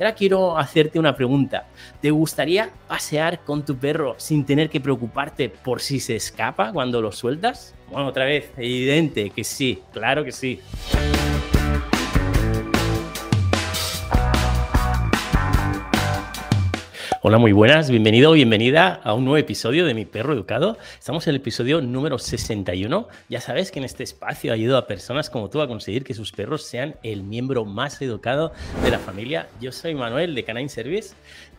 ahora quiero hacerte una pregunta. ¿Te gustaría pasear con tu perro sin tener que preocuparte por si se escapa cuando lo sueltas? Bueno, otra vez, evidente que sí, claro que sí. Hola, muy buenas, bienvenido o bienvenida a un nuevo episodio de Mi Perro Educado. Estamos en el episodio número 61. Ya sabes que en este espacio ayudo a personas como tú a conseguir que sus perros sean el miembro más educado de la familia. Yo soy Manuel de Canine Service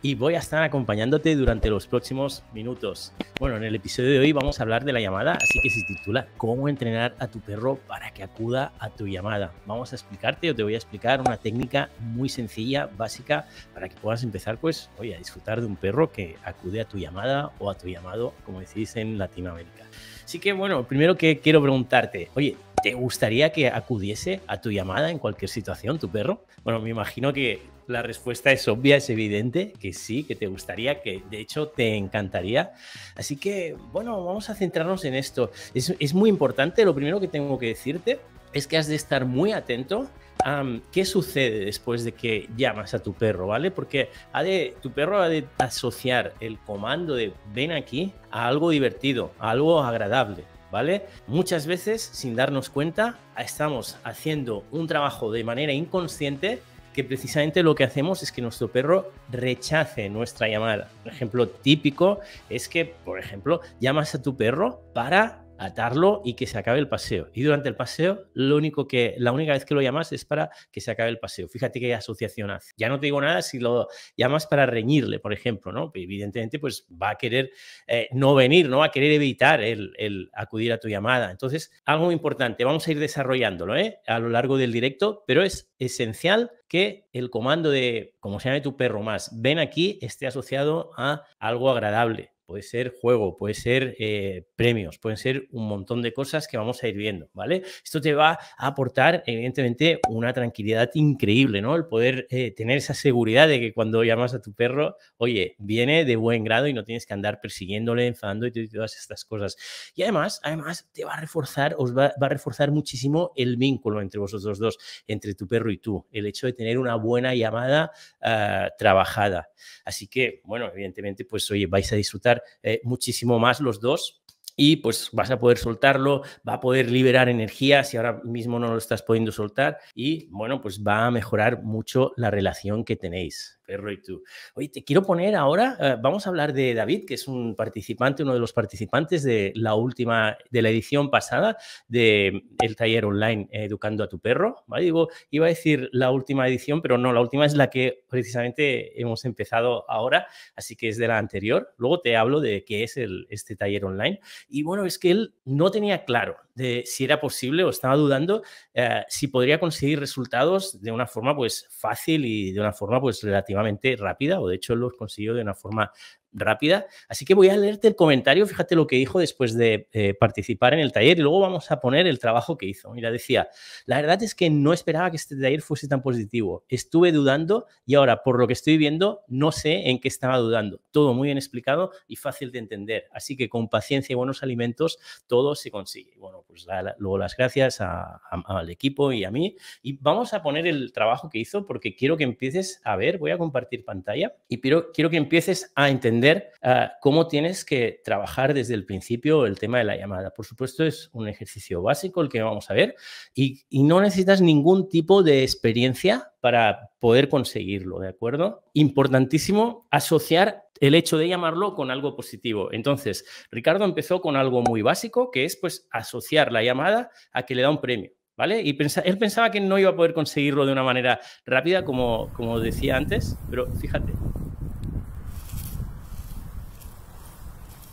y voy a estar acompañándote durante los próximos minutos. Bueno, en el episodio de hoy vamos a hablar de la llamada, así que se titula ¿Cómo entrenar a tu perro para que acuda a tu llamada? Vamos a explicarte, o te voy a explicar una técnica muy sencilla, básica, para que puedas empezar, pues, oye, a disfrutar de un perro que acude a tu llamada o a tu llamado, como decís en Latinoamérica. Así que, bueno, primero que quiero preguntarte, oye, ¿te gustaría que acudiese a tu llamada en cualquier situación tu perro? Bueno, me imagino que la respuesta es obvia, es evidente que sí, que te gustaría, que de hecho te encantaría. Así que, bueno, vamos a centrarnos en esto. Es, muy importante, lo primero que tengo que decirte es que has de estar muy atento a mm, qué sucede después de que llamas a tu perro, ¿vale? Porque ha tu perro ha de asociar el comando de ven aquí a algo divertido, a algo agradable. ¿Vale? Muchas veces, sin darnos cuenta, estamos haciendo un trabajo de manera inconsciente que precisamente lo que hacemos es que nuestro perro rechace nuestra llamada. Un ejemplo típico es que, por ejemplo, llamas a tu perro para atarlo y que se acabe el paseo. Y durante el paseo, lo único que, la única vez que lo llamas es para que se acabe el paseo. Fíjate qué asociación hace. Ya no te digo nada si lo llamas para reñirle, por ejemplo, ¿no? Pues, evidentemente, pues va a querer eh, no venir, ¿no? Va a querer evitar el, acudir a tu llamada. Entonces, algo muy importante, vamos a ir desarrollándolo, ¿eh? A lo largo del directo, pero es esencial que el comando de, como se llame tu perro más, ven aquí, esté asociado a algo agradable puede ser juego, puede ser eh, premios, pueden ser un montón de cosas que vamos a ir viendo, ¿vale? Esto te va a aportar, evidentemente, una tranquilidad increíble, ¿no? El poder eh, tener esa seguridad de que cuando llamas a tu perro, oye, viene de buen grado y no tienes que andar persiguiéndole, enfadando y todas estas cosas. Y además, además, te va a reforzar, os va, a reforzar muchísimo el vínculo entre vosotros dos, entre tu perro y tú, el hecho de tener una buena llamada ah, trabajada. Así que, bueno, evidentemente, pues oye, vais a disfrutar eh, muchísimo más los dos y pues vas a poder soltarlo, va a poder liberar energía si ahora mismo no lo estás pudiendo soltar y bueno, pues va a mejorar mucho la relación que tenéis perro y tú. Oye, te quiero poner ahora, eh, vamos a hablar de David, que es un participante, uno de los participantes de la última, de la edición pasada del el taller online Educando a tu perro. Digo, iba a decir la última edición, pero no, la última es la que precisamente hemos empezado ahora, así que es de la anterior. Luego te hablo de qué es el, este taller online. Y bueno, es que él no tenía claro de si era posible o estaba dudando eh, si podría conseguir resultados de una forma pues fácil y de una forma pues relativamente rápida, o de hecho los consiguió de una forma rápida. Así que voy a leerte el comentario, fíjate lo que dijo después de eh, participar en el taller y luego vamos a poner el trabajo que hizo. Mira, decía, la verdad es que no esperaba que este taller fuese tan positivo. Estuve dudando y ahora, por lo que estoy viendo, no sé en qué estaba dudando. Todo muy bien explicado y fácil de entender. Así que con paciencia y buenos alimentos, todo se consigue. Bueno, pues luego las gracias al equipo y a mí. Y vamos a poner el trabajo que hizo porque quiero que empieces a ver, voy a compartir pantalla y quiero que empieces a entender Ah, cómo tienes que trabajar desde el principio el tema de la llamada. Por supuesto, es un ejercicio básico el que vamos a ver y, no necesitas ningún tipo de experiencia para poder conseguirlo, ¿de acuerdo? Importantísimo asociar el hecho de llamarlo con algo positivo. Entonces, Ricardo empezó con algo muy básico, que es pues asociar la llamada a que le da un premio. ¿Vale? Y él pensaba que no iba a poder conseguirlo de una manera rápida, como, como decía antes, pero fíjate,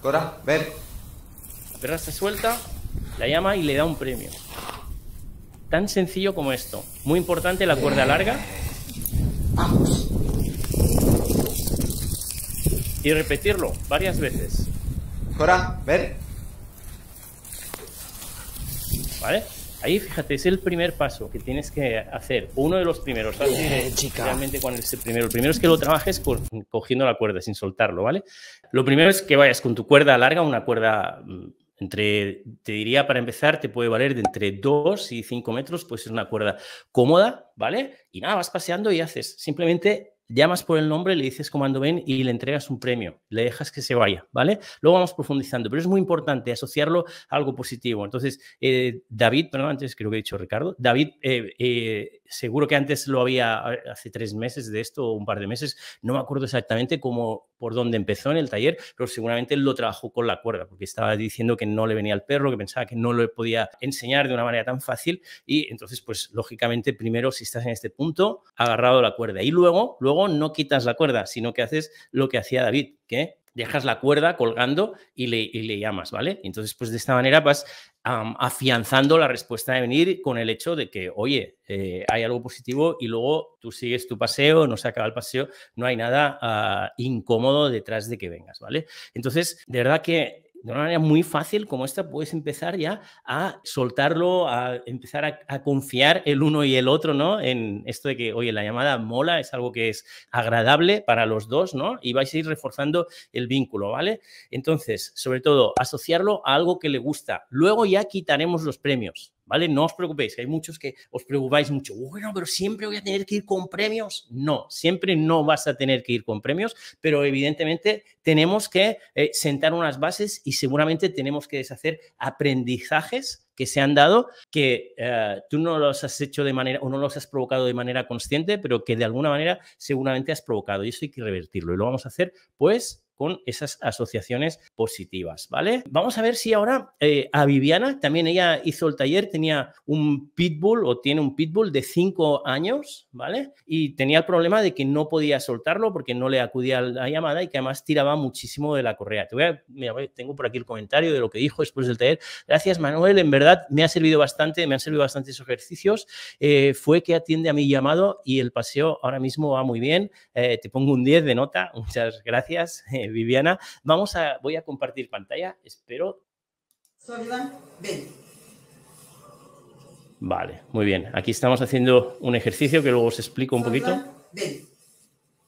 Cora, La Perra se suelta, la llama y le da un premio. Tan sencillo como esto. Muy importante la cuerda eh. larga. Vamos. Y repetirlo varias veces. Cora, ver. ¿Vale? Ahí, fíjate, es el primer paso que tienes que hacer. Uno de los primeros. ¿sabes? Eh, realmente, cuando es el primero? El primero es que lo trabajes cogiendo la cuerda, sin soltarlo, ¿vale? Lo primero es que vayas con tu cuerda larga, una cuerda mm, entre, te diría para empezar, te puede valer de entre 2 y 5 metros, pues es una cuerda cómoda, ¿vale? Y nada, vas paseando y haces simplemente llamas por el nombre, le dices comando ven y le entregas un premio, le dejas que se vaya, ¿vale? Luego vamos profundizando, pero es muy importante asociarlo a algo positivo. Entonces, eh, David, perdón, antes creo que he dicho Ricardo, David, eh, eh, seguro que antes lo había hace tres meses de esto o un par de meses, no me acuerdo exactamente cómo, por dónde empezó en el taller, pero seguramente lo trabajó con la cuerda, porque estaba diciendo que no le venía al perro, que pensaba que no lo podía enseñar de una manera tan fácil y entonces, pues lógicamente, primero, si estás en este punto, agarrado la cuerda y luego, luego no quitas la cuerda, sino que haces lo que hacía David, que dejas la cuerda colgando y le, llamas, ¿vale? Entonces, pues de esta manera vas afianzando la respuesta de venir con el hecho de que, oye, eh, hay algo positivo y luego tú sigues tu paseo, no se acaba el paseo, no hay nada ah, incómodo detrás de que vengas, ¿vale? Entonces, de verdad que de una manera muy fácil como esta, puedes empezar ya a soltarlo, a empezar a, confiar el uno y el otro, ¿no? En esto de que, oye, la llamada mola, es algo que es agradable para los dos, ¿no? Y vais a ir reforzando el vínculo, ¿vale? Entonces, sobre todo, asociarlo a algo que le gusta. Luego ya quitaremos los premios, ¿vale? No os preocupéis, hay muchos que os preocupáis mucho, bueno, pero siempre voy a tener que ir con premios. No, siempre no vas a tener que ir con premios, pero evidentemente tenemos que eh, sentar unas bases y seguramente tenemos que deshacer aprendizajes que se han dado que eh, tú no los has hecho de manera o no los has provocado de manera consciente, pero que de alguna manera seguramente has provocado y eso hay que revertirlo y lo vamos a hacer pues con esas asociaciones positivas, ¿vale? Vamos a ver si ahora eh, a Viviana, también ella hizo el taller, tenía un pitbull o tiene un pitbull de 5 años, ¿vale? Y tenía el problema de que no podía soltarlo porque no le acudía la llamada y que además tiraba muchísimo de la correa. tengo por aquí el comentario de lo que dijo después del taller. Gracias, Manuel, en verdad me ha servido bastante, me han servido bastante ejercicios. Eh, fue que atiende a mi llamado y el paseo ahora mismo va muy bien. Eh, te pongo un 10 de nota, muchas gracias. Viviana. Vamos a, voy a compartir pantalla, espero. ven Vale, muy bien. Aquí estamos haciendo un ejercicio que luego os explico un poquito.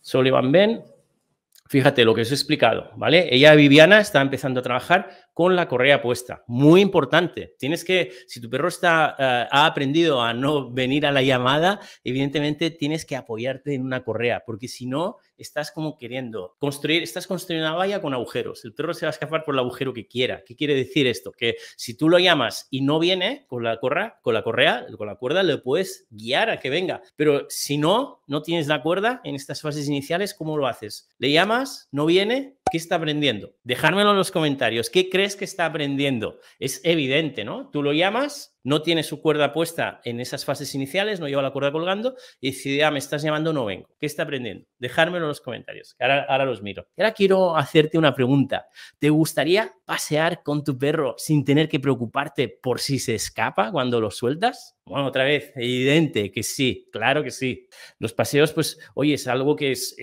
Sullivan ven fíjate lo que os he explicado, ¿vale? Ella, Viviana, está empezando a trabajar con la correa puesta. Muy importante. Tienes que, si tu perro está, eh, ha aprendido a no venir a la llamada, evidentemente tienes que apoyarte en una correa, porque si no, estás como queriendo construir, estás construyendo una valla con agujeros. El perro se va a escapar por el agujero que quiera. ¿Qué quiere decir esto? Que si tú lo llamas y no viene con la corra, con la correa, con la cuerda, le puedes guiar a que venga. Pero si no, no tienes la cuerda en estas fases iniciales, ¿cómo lo haces? Le llamas, no viene, ¿Qué está aprendiendo? Dejármelo en los comentarios. ¿Qué crees que está aprendiendo? Es evidente, ¿no? Tú lo llamas no tiene su cuerda puesta en esas fases iniciales, no lleva la cuerda colgando y si ah, me estás llamando, no vengo. ¿Qué está aprendiendo? Dejármelo en los comentarios, ahora, los miro. Ahora quiero hacerte una pregunta. ¿Te gustaría pasear con tu perro sin tener que preocuparte por si se escapa cuando lo sueltas? Bueno, otra vez, evidente que sí, claro que sí. Los paseos, pues, oye, es algo que es,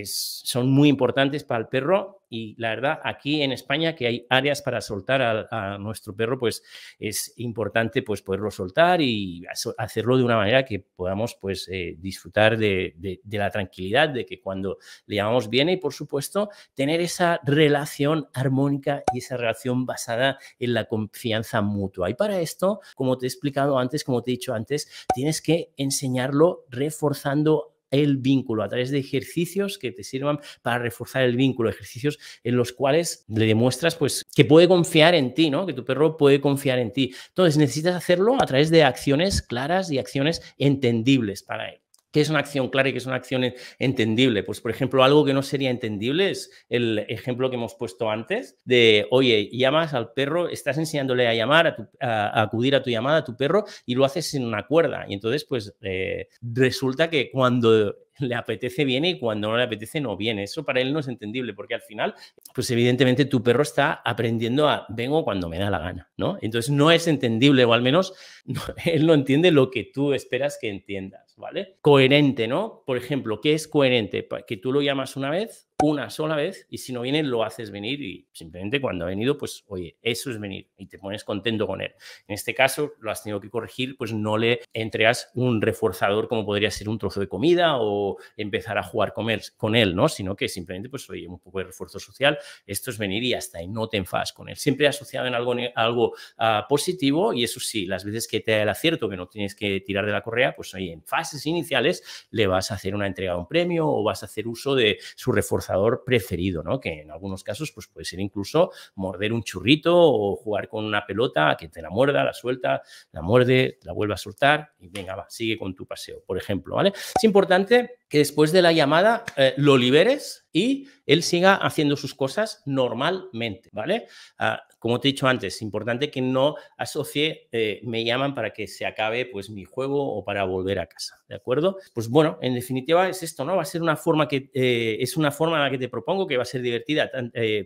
son muy importantes para el perro y la verdad, aquí en España que hay áreas para soltar a, nuestro perro, pues es importante pues poderlo soltar y hacerlo de una manera que podamos pues, eh, disfrutar de, de, la tranquilidad, de que cuando le llamamos viene y, por supuesto, tener esa relación armónica y esa relación basada en la confianza mutua. Y para esto, como te he explicado antes, como te he dicho antes, tienes que enseñarlo reforzando el vínculo, a través de ejercicios que te sirvan para reforzar el vínculo, ejercicios en los cuales le demuestras pues que puede confiar en ti, ¿no? Que tu perro puede confiar en ti. Entonces necesitas hacerlo a través de acciones claras y acciones entendibles para él. ¿Qué es una acción clara y qué es una acción entendible? Pues, por ejemplo, algo que no sería entendible es el ejemplo que hemos puesto antes de, oye, llamas al perro, estás enseñándole a llamar, a, acudir a tu llamada, a tu perro, y lo haces sin una cuerda. Y entonces, pues, eh, resulta que cuando le apetece viene y cuando no le apetece no viene. Eso para él no es entendible porque al final, pues evidentemente tu perro está aprendiendo a vengo cuando me da la gana, ¿no? Entonces no es entendible o al menos él no entiende lo que tú esperas que entienda. ¿vale? Coherente, ¿no? Por ejemplo, ¿qué es coherente? Que tú lo llamas una vez, una sola vez y si no viene lo haces venir y simplemente cuando ha venido, pues oye, eso es venir y te pones contento con él. En este caso lo has tenido que corregir, pues no le entregas un reforzador como podría ser un trozo de comida o empezar a jugar con él, ¿no? Sino que simplemente pues oye, un poco de refuerzo social, esto es venir y hasta ahí no te enfadas con él. Siempre asociado en algo, algo ah, positivo y eso sí, las veces que te da el acierto, que no tienes que tirar de la correa, pues oye, en fases iniciales le vas a hacer una entrega de un premio o vas a hacer uso de su reforzador preferido, ¿no? Que en algunos casos pues puede ser incluso morder un churrito o jugar con una pelota que te la muerda, la suelta, la muerde, la vuelve a soltar y venga, va, sigue con tu paseo, por ejemplo, ¿vale? Es importante que después de la llamada eh, lo liberes y él siga haciendo sus cosas normalmente, ¿vale? Ah, como te he dicho antes, importante que no asocie, eh, me llaman para que se acabe pues mi juego o para volver a casa, ¿de acuerdo? Pues bueno, en definitiva es esto, ¿no? Va a ser una forma que, eh, es una forma en la que te propongo que va a ser divertida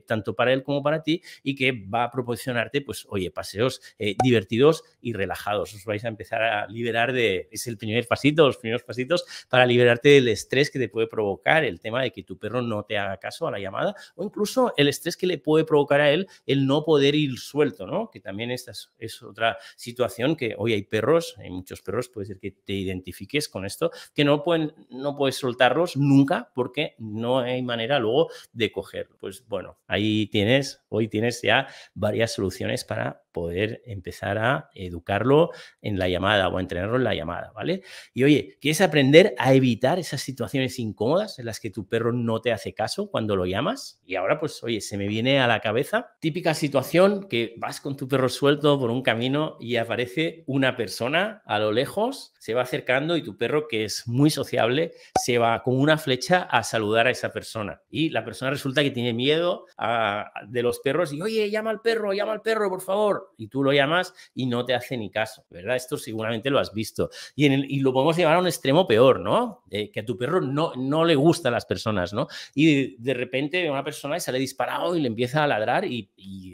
tanto para él como para ti y que va a proporcionarte, pues, oye, paseos divertidos y relajados. Os vais a empezar a liberar de, es el primer pasito, los primeros pasitos para liberarte del estrés que te puede provocar el tema de que tu perro no te haga caso a la llamada o incluso el estrés que le puede provocar a él el no poder ir suelto, ¿no? Que también esta es, otra situación que hoy hay perros, hay muchos perros, puede ser que te identifiques con esto, que no, pueden, no puedes soltarlos nunca porque no hay manera luego de cogerlo. Pues bueno, ahí tienes, hoy tienes ya varias soluciones para poder empezar a educarlo en la llamada o a entrenarlo en la llamada, ¿vale? Y oye, ¿quieres aprender a evitar esas situaciones incómodas en las que tu perro no te hace caso cuando lo llamas? Y ahora, pues, oye, se me viene a la cabeza típica situación que vas con tu perro suelto por un camino y aparece una persona a lo lejos, se va acercando y tu perro, que es muy sociable, se va con una flecha a saludar a esa persona. Y la persona resulta que tiene miedo a, de los perros y, oye, llama al perro, llama al perro, por favor y tú lo llamas y no te hace ni caso, ¿verdad? Esto seguramente lo has visto. Y, lo podemos llevar a un extremo peor, ¿no? que a tu perro no, no le gustan las personas, ¿no? Y de, repente una persona sale disparado y le empieza a ladrar y,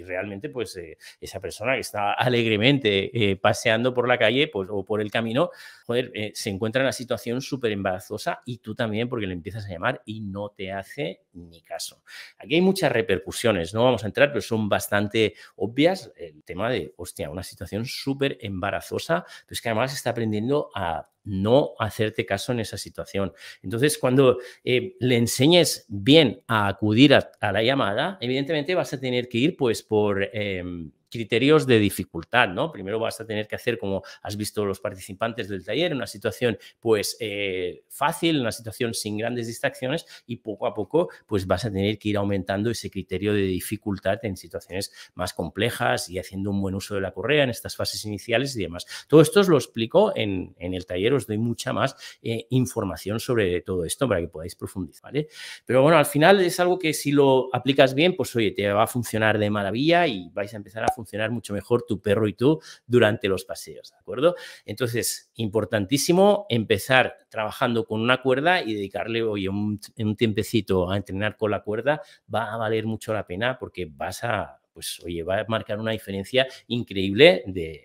realmente pues eh, esa persona que está alegremente eh, paseando por la calle pues, o por el camino, joder, eh, se encuentra en una situación súper embarazosa y tú también porque le empiezas a llamar y no te hace ni caso. Aquí hay muchas repercusiones, no vamos a entrar, pero son bastante obvias. El de, hostia, una situación súper embarazosa, pero es que además está aprendiendo a no hacerte caso en esa situación. Entonces, cuando eh, le enseñes bien a acudir a, la llamada, evidentemente vas a tener que ir pues por... Em, criterios de dificultad, ¿no? Primero vas a tener que hacer, como has visto los participantes del taller, una situación pues eh, fácil, una situación sin grandes distracciones y poco a poco pues vas a tener que ir aumentando ese criterio de dificultad en situaciones más complejas y haciendo un buen uso de la correa en estas fases iniciales y demás. Todo esto os lo explico en, el taller, os doy mucha más eh, información sobre todo esto para que podáis profundizar, ¿vale? Pero bueno, al final es algo que si lo aplicas bien, pues oye, te va a funcionar de maravilla y vais a empezar a funcionar mucho mejor tu perro y tú durante los paseos, ¿de acuerdo? Entonces, importantísimo empezar trabajando con una cuerda y dedicarle, hoy un tiempecito a entrenar con la cuerda va a valer mucho la pena porque vas a pues oye, va a marcar una diferencia increíble de,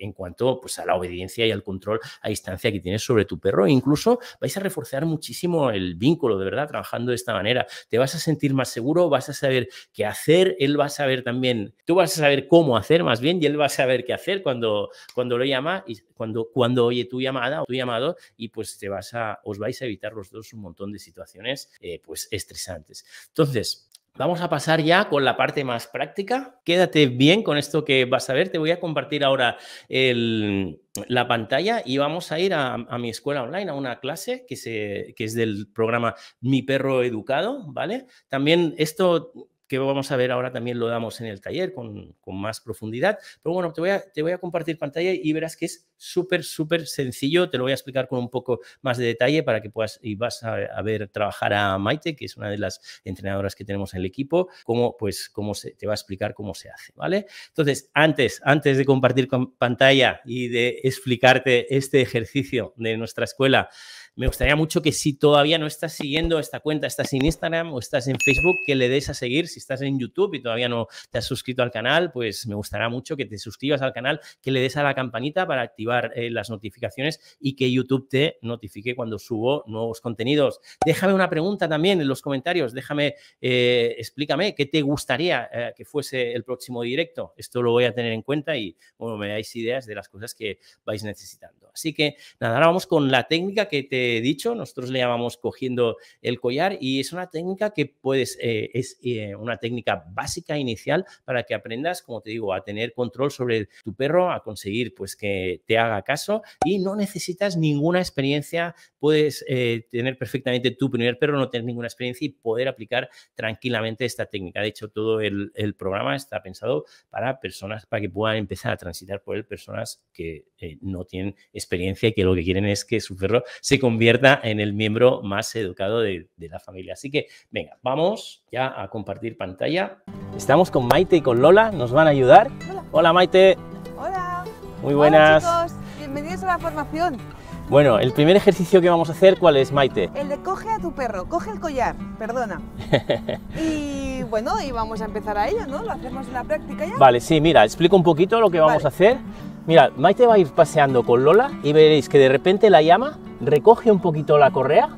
en cuanto pues, a la obediencia y al control a distancia que tienes sobre tu perro. incluso vais a reforzar muchísimo el vínculo, de verdad, trabajando de esta manera. Te vas a sentir más seguro, vas a saber qué hacer, él va a saber también, tú vas a saber cómo hacer más bien y él va a saber qué hacer cuando, cuando lo llama y cuando, cuando oye tu llamada o tu llamado y pues te vas a, os vais a evitar los dos un montón de situaciones eh, pues estresantes. Entonces, Vamos a pasar ya con la parte más práctica. Quédate bien con esto que vas a ver. Te voy a compartir ahora la pantalla y vamos a ir a, mi escuela online, a una clase que, que es del programa Mi Perro Educado, ¿vale? También esto que vamos a ver ahora también lo damos en el taller con, más profundidad. Pero bueno, te voy, a, te voy a compartir pantalla y verás que es súper, súper sencillo. Te lo voy a explicar con un poco más de detalle para que puedas y vas a, ver trabajar a Maite, que es una de las entrenadoras que tenemos en el equipo, cómo, pues, cómo se, te va a explicar cómo se hace, ¿vale? Entonces, antes, antes de compartir pantalla y de explicarte este ejercicio de nuestra escuela, me gustaría mucho que si todavía no estás siguiendo esta cuenta, estás en Instagram o estás en Facebook, que le des a seguir. Si estás en YouTube y todavía no te has suscrito al canal, pues me gustaría mucho que te suscribas al canal, que le des a la campanita para activar eh, las notificaciones y que YouTube te notifique cuando subo nuevos contenidos. Déjame una pregunta también en los comentarios, déjame, eh, explícame qué te gustaría eh, que fuese el próximo directo. Esto lo voy a tener en cuenta y, bueno, me dais ideas de las cosas que vais necesitando. Así que, nada, ahora vamos con la técnica que te eh, dicho, nosotros le llamamos cogiendo el collar y es una técnica que puedes, eh, es eh, una técnica básica inicial para que aprendas, como te digo, a tener control sobre tu perro, a conseguir pues que te haga caso y no necesitas ninguna experiencia, puedes tener perfectamente tu primer perro, no tener ninguna experiencia y poder aplicar tranquilamente esta técnica. De hecho, todo el, el programa está pensado para personas, para que puedan empezar a transitar por él personas que no tienen experiencia y que lo que quieren es que su perro se convierta convierta en el miembro más educado de, la familia. Así que, venga, vamos ya a compartir pantalla. Estamos con Maite y con Lola, nos van a ayudar. Hola, Hola Maite. Hola. Muy buenas. Hola, chicos. Bienvenidos a la formación. Bueno, el primer ejercicio que vamos a hacer, ¿cuál es, Maite? El de coge a tu perro, coge el collar, perdona. y bueno, y vamos a empezar a ello, ¿no? Lo hacemos en la práctica ya. Vale, sí, mira, explico un poquito lo que vamos a hacer. Mira, Maite va a ir paseando con Lola y veréis que de repente la llama recoge un poquito la correa.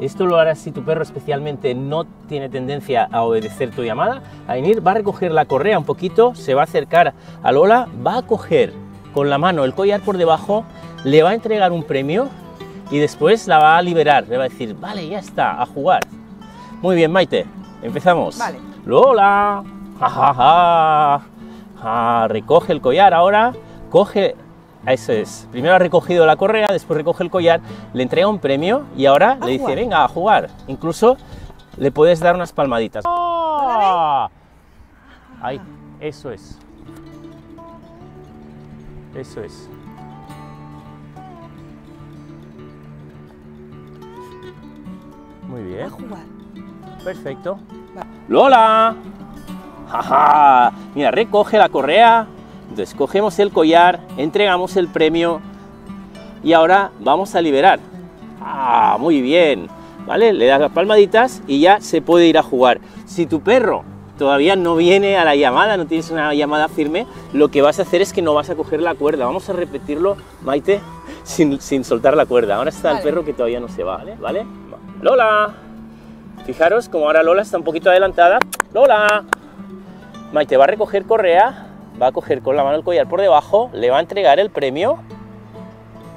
Esto lo hará si tu perro especialmente no tiene tendencia a obedecer tu llamada. A venir va a recoger la correa un poquito, se va a acercar a Lola, va a coger con la mano el collar por debajo, le va a entregar un premio y después la va a liberar. Le va a decir, vale, ya está, a jugar. Muy bien, Maite, empezamos. Lola, jajaja, ja, ah, recoge el collar ahora coge, eso es, primero ha recogido la correa, después recoge el collar, le entrega un premio y ahora le dice, venga, a jugar. Incluso le puedes dar unas palmaditas. ¡Oh! ay Ahí, eso es. Eso es. Muy bien. A jugar. Perfecto. ¡Lola! ¡Ja, ja! Mira, recoge la correa, entonces cogemos el collar, entregamos el premio y ahora vamos a liberar. Ah, muy bien. ¿Vale? Le das las palmaditas y ya se puede ir a jugar. Si tu perro todavía no viene a la llamada, no tienes una llamada firme, lo que vas a hacer es que no vas a coger la cuerda. Vamos a repetirlo, Maite, sin, soltar la cuerda. Ahora está el perro que todavía no se va, ¿vale? ¿vale? Lola. Fijaros como ahora Lola está un poquito adelantada. Lola. Maite va a recoger correa va a coger con la mano el collar por debajo, le va a entregar el premio,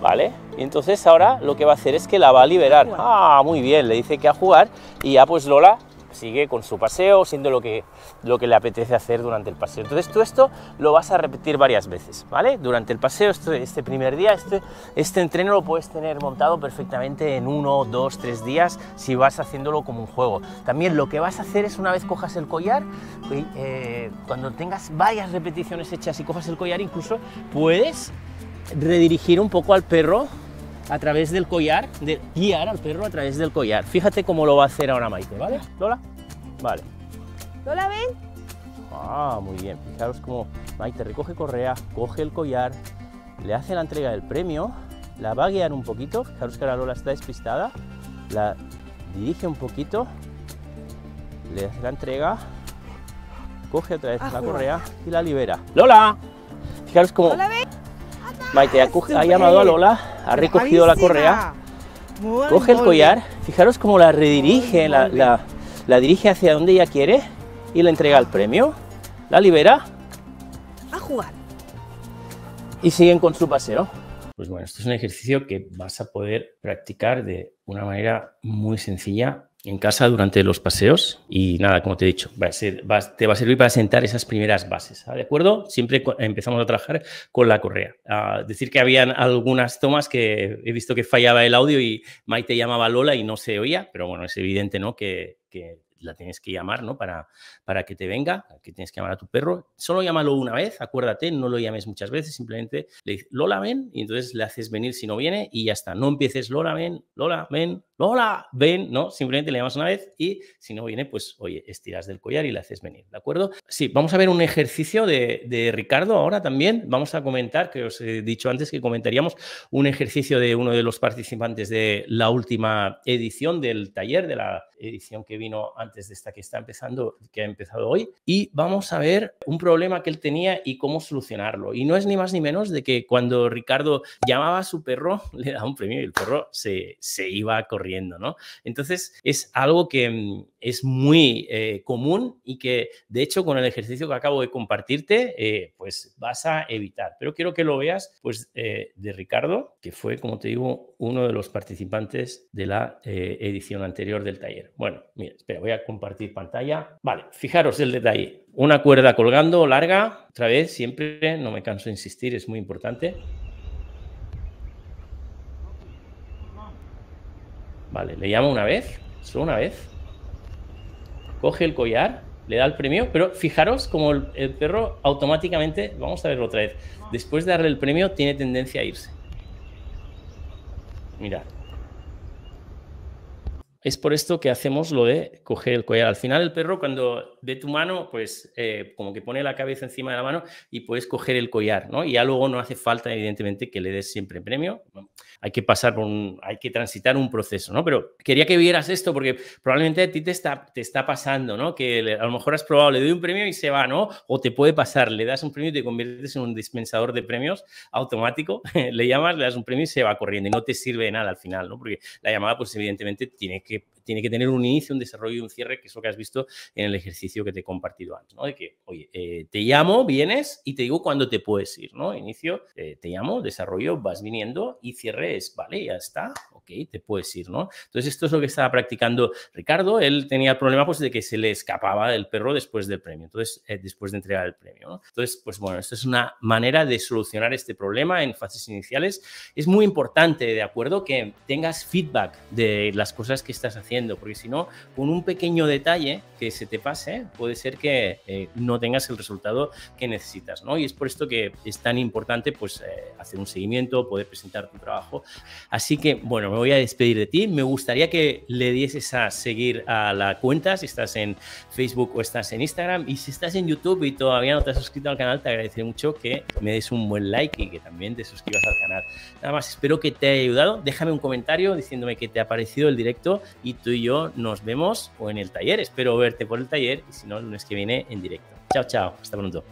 ¿vale? Y entonces ahora lo que va a hacer es que la va a liberar. Ah, muy bien, le dice que a jugar y ya pues Lola sigue con su paseo, siendo lo que, lo que le apetece hacer durante el paseo. Entonces tú esto lo vas a repetir varias veces, ¿vale? Durante el paseo, este, este, primer día, este, este entreno lo puedes tener montado perfectamente en uno, dos, tres días si vas haciéndolo como un juego. También lo que vas a hacer es una vez cojas el collar, eh, cuando tengas varias repeticiones hechas y cojas el collar, incluso puedes redirigir un poco al perro a través del collar, de guiar al perro a través del collar. Fíjate cómo lo va a hacer ahora Maite, ¿vale? Lola, vale. ¿Lola, ven? Ah, muy bien. Fijaros cómo Maite recoge correa, coge el collar, le hace la entrega del premio, la va a guiar un poquito. Fijaros que ahora Lola está despistada. La dirige un poquito, le hace la entrega, coge otra vez la correa y la libera. ¡Lola! Fijaros cómo... Maite ha llamado a Lola ha recogido la correa, coge el collar, fijaros cómo la redirige, la, dirige hacia donde ella quiere y le entrega el premio, la libera. A jugar. Y siguen con su paseo. Pues bueno, esto es un ejercicio que vas a poder practicar de una manera muy sencilla en casa durante los paseos y nada, como te he dicho, va a te va a servir para sentar esas primeras bases, ¿de acuerdo? Siempre empezamos a trabajar con la correa. decir que habían algunas tomas que he visto que fallaba el audio y te llamaba Lola y no se oía, pero bueno, es evidente, ¿no? Que, que la tienes que llamar, ¿no? Para, para que te venga, que tienes que llamar a tu perro. Solo llámalo una vez, acuérdate, no lo llames muchas veces, simplemente le dices, Lola, ven, y entonces le haces venir si no viene y ya está. No empieces, Lola, ven, Lola, ven, hola, ven, ¿no? Simplemente le llamas una vez y si no viene, pues, oye, estiras del collar y le haces venir, ¿de acuerdo? Sí, vamos a ver un ejercicio de, de Ricardo ahora también. Vamos a comentar, que os he dicho antes que comentaríamos un ejercicio de uno de los participantes de la última edición del taller, de la edición que vino antes de esta que está empezando, que ha empezado hoy. Y vamos a ver un problema que él tenía y cómo solucionarlo. Y no es ni más ni menos de que cuando Ricardo llamaba a su perro, le daba un premio y el perro se, se iba corriendo entonces es algo que mm, es muy eh, común y que de hecho con el ejercicio que acabo de compartirte, eh, pues vas a evitar. Pero quiero que lo veas, pues, eh, de Ricardo, que fue, como te digo, uno de los participantes de la edición anterior del taller. Bueno, mira, espera, voy a compartir pantalla. Vale, fijaros el detalle. Una cuerda colgando larga, otra vez, siempre, no me canso de insistir, es muy importante. Vale, le llama una vez, solo una vez. Coge el collar, le da el premio, pero fijaros como el, perro automáticamente, vamos a verlo otra vez, después de darle el premio tiene tendencia a irse. Mirad es por esto que hacemos lo de coger el collar. Al final el perro cuando ve tu mano, pues eh, como que pone la cabeza encima de la mano y puedes coger el collar, ¿no? Y ya luego no hace falta, evidentemente, que le des siempre premio. Hay que pasar por un, hay que transitar un proceso, ¿no? Pero quería que vieras esto porque probablemente a ti te está, te está pasando, ¿no? Que a lo mejor has probado, le doy un premio y se va, ¿no? O te puede pasar, le das un premio y te conviertes en un dispensador de premios automático, le llamas, le das un premio y se va corriendo y no te sirve de nada al final, ¿no? Porque la llamada, pues evidentemente tiene que tiene que tener un inicio, un desarrollo y un cierre, que es lo que has visto en el ejercicio que te he compartido antes, ¿no? De que, oye, eh, te llamo, vienes y te digo cuándo te puedes ir, ¿no? Inicio, eh, te llamo, desarrollo, vas viniendo y cierre es, vale, ya está, ok, te puedes ir, ¿no? Entonces, esto es lo que estaba practicando Ricardo, él tenía el problema pues de que se le escapaba el perro después del premio, entonces, eh, después de entregar el premio, ¿no? Entonces, pues bueno, esto es una manera de solucionar este problema en fases iniciales. Es muy importante, ¿de acuerdo? Que tengas feedback de las cosas que estás haciendo porque si no, con un pequeño detalle que se te pase, puede ser que eh, no tengas el resultado que necesitas, ¿no? Y es por esto que es tan importante, pues, eh, hacer un seguimiento, poder presentar tu trabajo. Así que, bueno, me voy a despedir de ti. Me gustaría que le dieses a seguir a la cuenta, si estás en Facebook o estás en Instagram, y si estás en YouTube y todavía no te has suscrito al canal, te agradeceré mucho que me des un buen like y que también te suscribas al canal. Nada más, espero que te haya ayudado. Déjame un comentario diciéndome que te ha parecido el directo y tú y yo nos vemos o en el taller. Espero verte por el taller y si no, el lunes que viene en directo. Chao, chao. Hasta pronto.